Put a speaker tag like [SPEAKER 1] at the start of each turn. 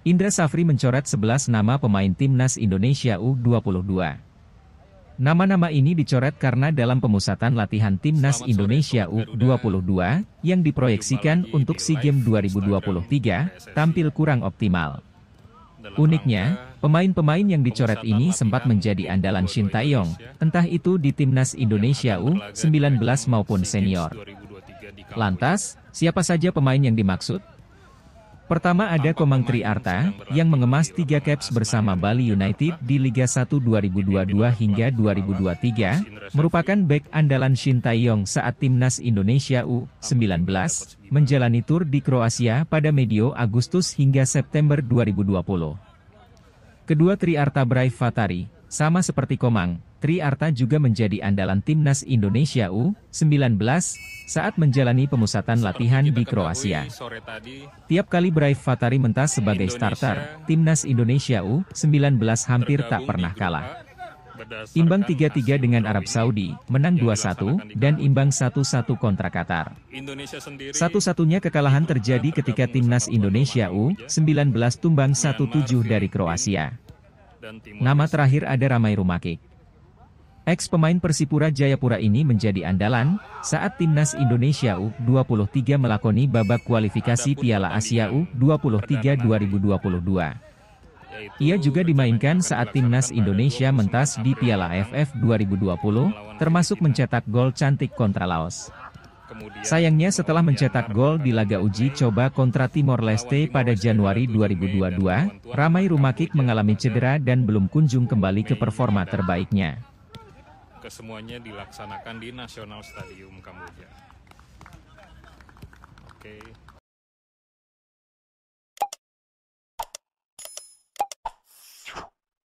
[SPEAKER 1] Indra Safri mencoret 11 nama pemain timnas Indonesia U22. Nama-nama ini dicoret karena dalam pemusatan latihan timnas Selamat Indonesia U22 yang diproyeksikan untuk SEA Games 2023 tampil kurang optimal. Uniknya, pemain-pemain yang dicoret ini sempat menjadi andalan Shin Taeyong, entah itu di timnas Indonesia U19 maupun senior. Lantas, siapa saja pemain yang dimaksud? Pertama ada Komang Triarta, yang mengemas tiga caps bersama Bali United di Liga 1 2022 hingga 2023, merupakan back andalan Shin Taeyong saat Timnas Indonesia U19 menjalani tur di Kroasia pada medio Agustus hingga September 2020. Kedua Triarta Brai Fatari, sama seperti Komang, Triarta juga menjadi andalan timnas Indonesia U19 saat menjalani pemusatan latihan di Kroasia. Tiap kali Braif Fatari mentas sebagai starter, timnas Indonesia U19 hampir tak pernah kalah. Imbang 3-3 dengan Arab Saudi, menang 2-1, dan imbang 1-1 kontra Qatar. Satu-satunya kekalahan terjadi ketika timnas Indonesia U19 tumbang 1-7 dari Kroasia. Nama terakhir ada Ramai Rumaki. Ex pemain Persipura Jayapura ini menjadi andalan saat timnas Indonesia U23 melakoni babak kualifikasi Piala Asia U23 2022. Ia juga dimainkan saat timnas Indonesia mentas di Piala AFF 2020, termasuk mencetak gol cantik kontra Laos. Sayangnya setelah mencetak gol di laga uji coba kontra Timor Leste pada Januari 2022, Ramai Rumakik mengalami cedera dan belum kunjung kembali ke performa terbaiknya. Kesemuanya dilaksanakan di National Stadium Kamboja. Oke. Okay.